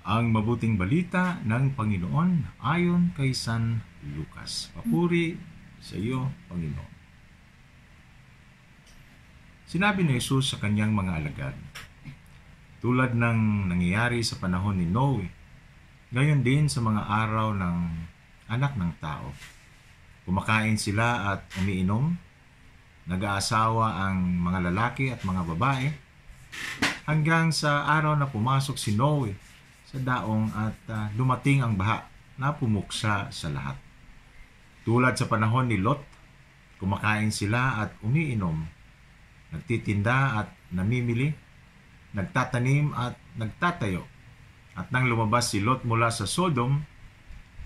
Ang mabuting balita ng Panginoon ayon kay San Lucas. Papuri sa iyo, Panginoon. Sinabi ni Jesus sa kanyang mga alagad, tulad ng nangyayari sa panahon ni Noe, gayon din sa mga araw ng anak ng tao. Kumakain sila at umiinom, nag-aasawa ang mga lalaki at mga babae, hanggang sa araw na pumasok si Noe sa daong at uh, dumating ang baha na pumuksa sa lahat. Tulad sa panahon ni Lot, kumakain sila at umiinom, nagtitinda at namimili, nagtatanim at nagtatayo. At nang lumabas si Lot mula sa Sodom,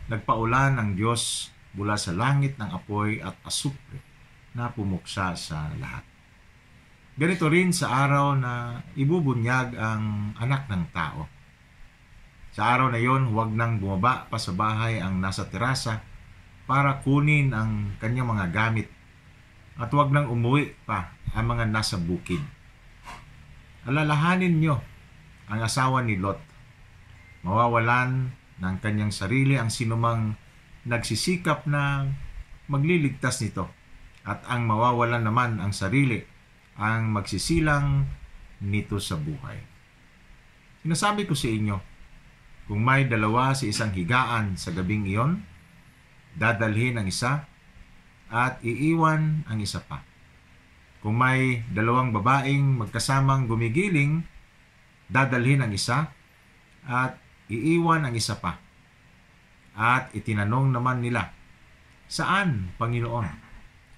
nagpaulan ng Diyos mula sa langit ng apoy at asupre na pumuksa sa lahat. Ganito rin sa araw na ibubunyag ang anak ng tao sa araw na yon, huwag nang bumaba pa sa bahay ang nasa terasa para kunin ang kanyang mga gamit at huwag nang umuwi pa ang mga nasa bukid. Alalahanin nyo ang asawa ni Lot. Mawawalan ng kanyang sarili ang sinumang nagsisikap na magliligtas nito at ang mawawalan naman ang sarili ang magsisilang nito sa buhay. Sinasabi ko sa inyo, kung may dalawa sa isang higaan sa gabing iyon, dadalhin ang isa at iiwan ang isa pa. Kung may dalawang babaeng magkasamang gumigiling, dadalhin ang isa at iiwan ang isa pa. At itinanong naman nila, Saan, Panginoon?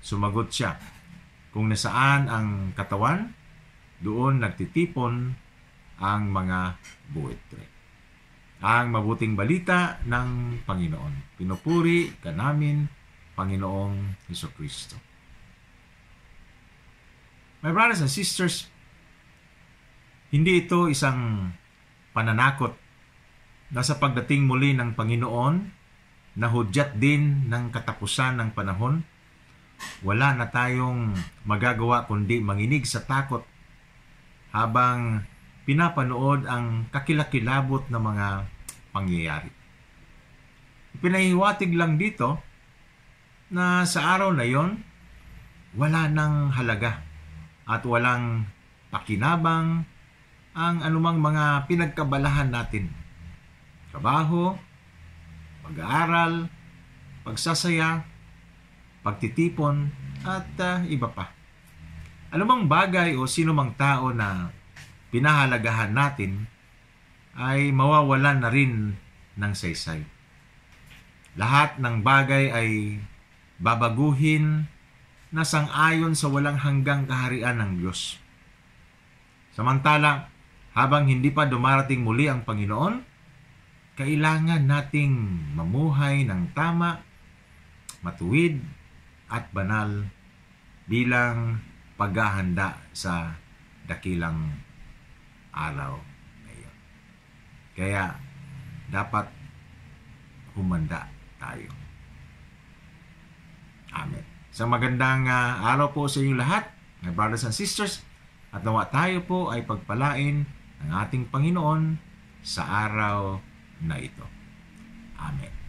Sumagot siya, Kung nasaan ang katawan, doon nagtitipon ang mga buwit ang mabuting balita ng Panginoon. Pinupuri ka namin, Panginoong Heso Kristo. My brothers and sisters, hindi ito isang pananakot na sa pagdating muli ng Panginoon na hudyat din ng katapusan ng panahon, wala na tayong magagawa kundi manginig sa takot habang pinapanood ang kakilakilabot na mga pangyayari. Pinahiwatig lang dito na sa araw na yon, wala nang halaga at walang pakinabang ang anumang mga pinagkabalahan natin. Trabaho, pag-aaral, pagsasaya, pagtitipon, at uh, iba pa. Anumang bagay o sinumang tao na pinahalagahan natin ay mawawalan na rin ng saysay. Lahat ng bagay ay babaguhin na sangayon sa walang hanggang kaharian ng Diyos. Samantalang, habang hindi pa dumarating muli ang Panginoon, kailangan nating mamuhay ng tama, matuwid at banal bilang paghahanda sa dakilang araw. Kaya dapat humanda tayo. Amen. Sa magandang uh, araw po sa inyong lahat, my brothers and sisters, at nawa tayo po ay pagpalain ng ating Panginoon sa araw na ito. Amen.